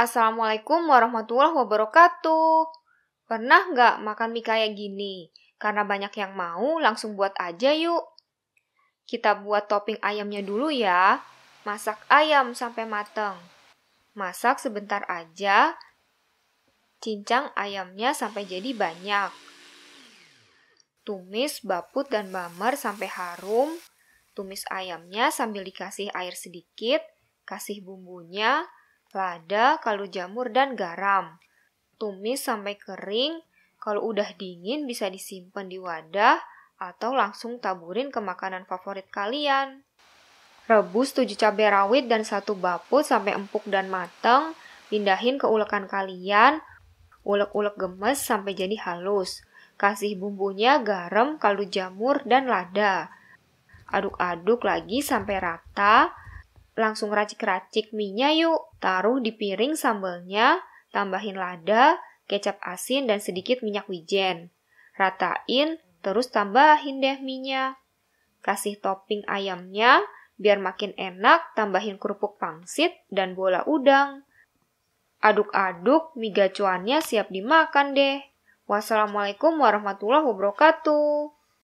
Assalamualaikum warahmatullahi wabarakatuh. Pernah nggak makan mie kayak gini? Karena banyak yang mau, langsung buat aja yuk. Kita buat topping ayamnya dulu ya. Masak ayam sampai mateng. Masak sebentar aja. Cincang ayamnya sampai jadi banyak. Tumis baput dan bamer sampai harum. Tumis ayamnya sambil dikasih air sedikit, kasih bumbunya, lada kaldu jamur dan garam. Tumis sampai kering, kalau udah dingin bisa disimpan di wadah atau langsung taburin ke makanan favorit kalian. Rebus 7 cabai rawit dan satu baput sampai empuk dan mateng, pindahin ke ulekan kalian, ulek-ulek gemes sampai jadi halus. Kasih bumbunya garam, kaldu jamur, dan lada. Aduk-aduk lagi sampai rata, Langsung racik-racik mie-nya yuk. Taruh di piring sambalnya, tambahin lada, kecap asin, dan sedikit minyak wijen. Ratain, terus tambahin deh mie-nya. Kasih topping ayamnya, biar makin enak tambahin kerupuk pangsit dan bola udang. Aduk-aduk mie gacuannya siap dimakan deh. Wassalamualaikum warahmatullahi wabarakatuh.